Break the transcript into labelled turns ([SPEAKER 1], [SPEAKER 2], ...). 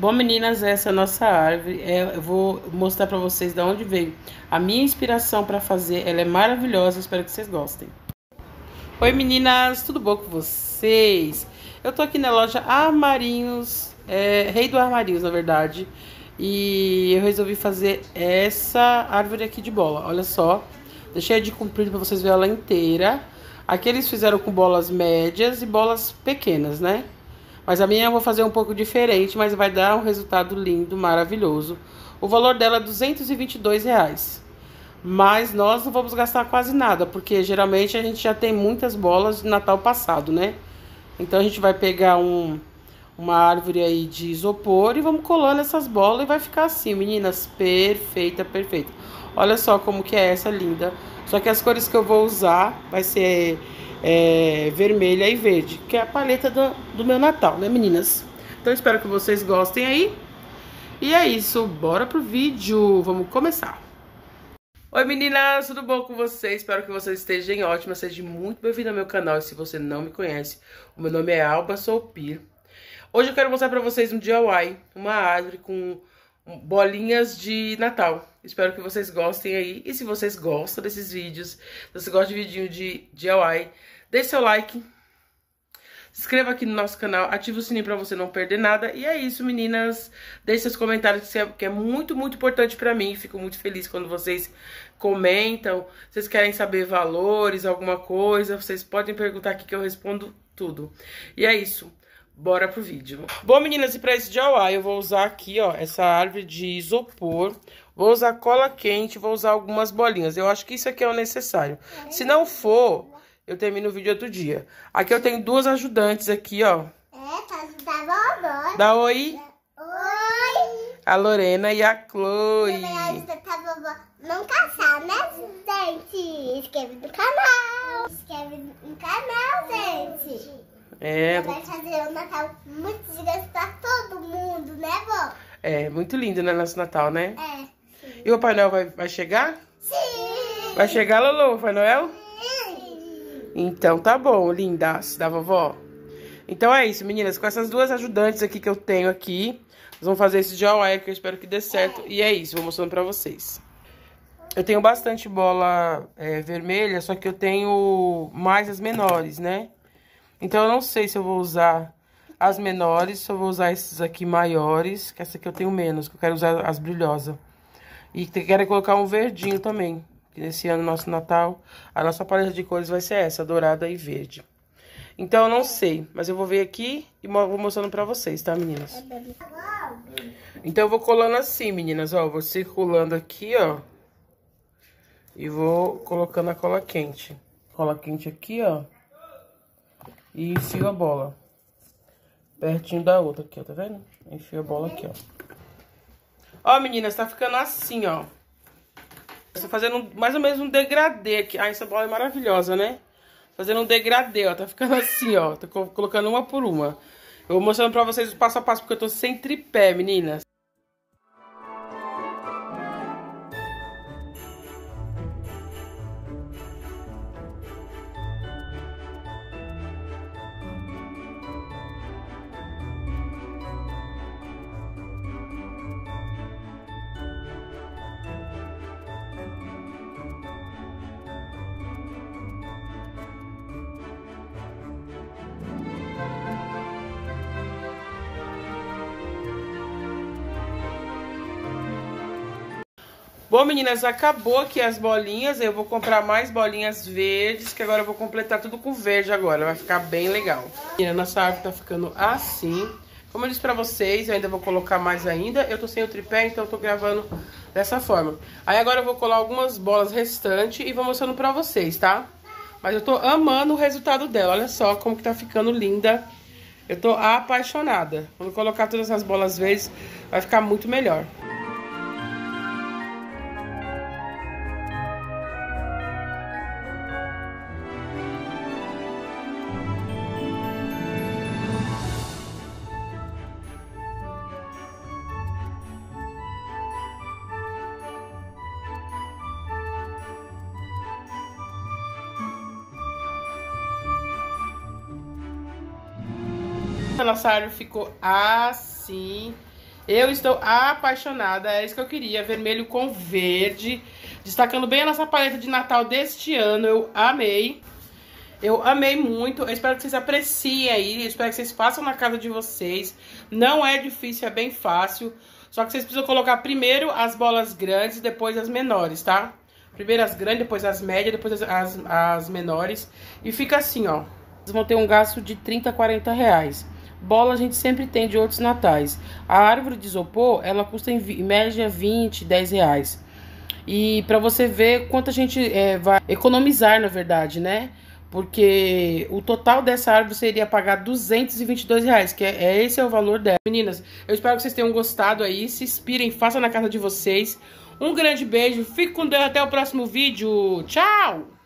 [SPEAKER 1] Bom, meninas, essa é a nossa árvore. É, eu vou mostrar para vocês de onde veio. A minha inspiração para fazer, ela é maravilhosa. Espero que vocês gostem. Oi, meninas, tudo bom com vocês? Eu tô aqui na loja Armarinhos, é, Rei do Armarinhos, na verdade. E eu resolvi fazer essa árvore aqui de bola. Olha só. Deixei de comprido para vocês verem ela inteira. Aqui eles fizeram com bolas médias e bolas pequenas, né? Mas a minha eu vou fazer um pouco diferente, mas vai dar um resultado lindo, maravilhoso. O valor dela é 222 reais. Mas nós não vamos gastar quase nada, porque geralmente a gente já tem muitas bolas de Natal passado, né? Então a gente vai pegar um uma árvore aí de isopor e vamos colando essas bolas e vai ficar assim, meninas, perfeita, perfeita. Olha só como que é essa linda. Só que as cores que eu vou usar vai ser é, vermelha e verde, que é a paleta do, do meu Natal, né, meninas? Então, espero que vocês gostem aí. E é isso, bora pro vídeo, vamos começar. Oi meninas, tudo bom com vocês? Espero que vocês estejam ótimas, seja muito bem-vindo ao meu canal e se você não me conhece, o meu nome é Alba Soupir Hoje eu quero mostrar pra vocês um DIY, uma árvore com bolinhas de Natal. Espero que vocês gostem aí. E se vocês gostam desses vídeos, se você gosta de vidinho de DIY, deixe seu like, se inscreva aqui no nosso canal, ative o sininho pra você não perder nada. E é isso, meninas. Deixe seus comentários, é, que é muito, muito importante pra mim. Fico muito feliz quando vocês comentam. Vocês querem saber valores, alguma coisa, vocês podem perguntar aqui que eu respondo tudo. E é isso. Bora pro vídeo. Bom, meninas, e pra esse DIY eu vou usar aqui, ó, essa árvore de isopor. Vou usar cola quente, vou usar algumas bolinhas. Eu acho que isso aqui é o necessário. Se não for, eu termino o vídeo outro dia. Aqui eu tenho duas ajudantes aqui, ó. É, pra ajudar a vovó. Dá oi. Oi. A Lorena e a Chloe. Eu vou ajudar é a vovó não caçar, né, gente? Inscreve no canal. Inscreve no canal, gente. É. Vai fazer um Natal muito gigante pra todo mundo, né, vó? É, muito lindo, né, nosso Natal, né? É. Sim. E o Papai Noel vai, vai chegar? Sim! Vai chegar, Lolo, Papai Noel? Sim! Então tá bom, linda da vovó. Então é isso, meninas. Com essas duas ajudantes aqui que eu tenho aqui, nós vamos fazer esse DIY que eu espero que dê certo. É. E é isso, vou mostrando pra vocês. Eu tenho bastante bola é, vermelha, só que eu tenho mais as menores, né? Então, eu não sei se eu vou usar as menores, se eu vou usar esses aqui maiores, que essa aqui eu tenho menos, que eu quero usar as brilhosas. E quero colocar um verdinho também, que nesse ano, nosso Natal, a nossa paleta de cores vai ser essa, dourada e verde. Então, eu não sei, mas eu vou ver aqui e vou mostrando pra vocês, tá, meninas? Então, eu vou colando assim, meninas, ó, vou circulando aqui, ó, e vou colocando a cola quente. Cola quente aqui, ó. E enfio a bola pertinho da outra aqui, ó, tá vendo? Enfio a bola aqui, ó. Ó, meninas, tá ficando assim, ó. Tô fazendo mais ou menos um degradê aqui. Ah, essa bola é maravilhosa, né? Fazendo um degradê, ó. Tá ficando assim, ó. Tô colocando uma por uma. Eu vou mostrando pra vocês o passo a passo, porque eu tô sem tripé, meninas. Bom, meninas, acabou aqui as bolinhas. Eu vou comprar mais bolinhas verdes, que agora eu vou completar tudo com verde agora. Vai ficar bem legal. Menina, nossa árvore tá ficando assim. Como eu disse pra vocês, eu ainda vou colocar mais ainda. Eu tô sem o tripé, então eu tô gravando dessa forma. Aí agora eu vou colar algumas bolas restantes e vou mostrando pra vocês, tá? Mas eu tô amando o resultado dela. Olha só como que tá ficando linda. Eu tô apaixonada. Quando colocar todas as bolas verdes, vai ficar muito melhor. Nossa árvore ficou assim. Eu estou apaixonada, é isso que eu queria, vermelho com verde. Destacando bem a nossa paleta de Natal deste ano, eu amei. Eu amei muito, eu espero que vocês apreciem aí, eu espero que vocês façam na casa de vocês. Não é difícil, é bem fácil. Só que vocês precisam colocar primeiro as bolas grandes depois as menores, tá? Primeiro as grandes, depois as médias, depois as, as, as menores. E fica assim, ó. Vocês vão ter um gasto de 30, 40 reais. Bola a gente sempre tem de outros natais. A árvore de isopor, ela custa em média 20, 10 reais. E para você ver quanto a gente é, vai economizar, na verdade, né? Porque o total dessa árvore seria pagar 222 reais, que é, é esse é o valor dela. Meninas, eu espero que vocês tenham gostado aí, se inspirem, façam na casa de vocês. Um grande beijo, fique com Deus, até o próximo vídeo. Tchau!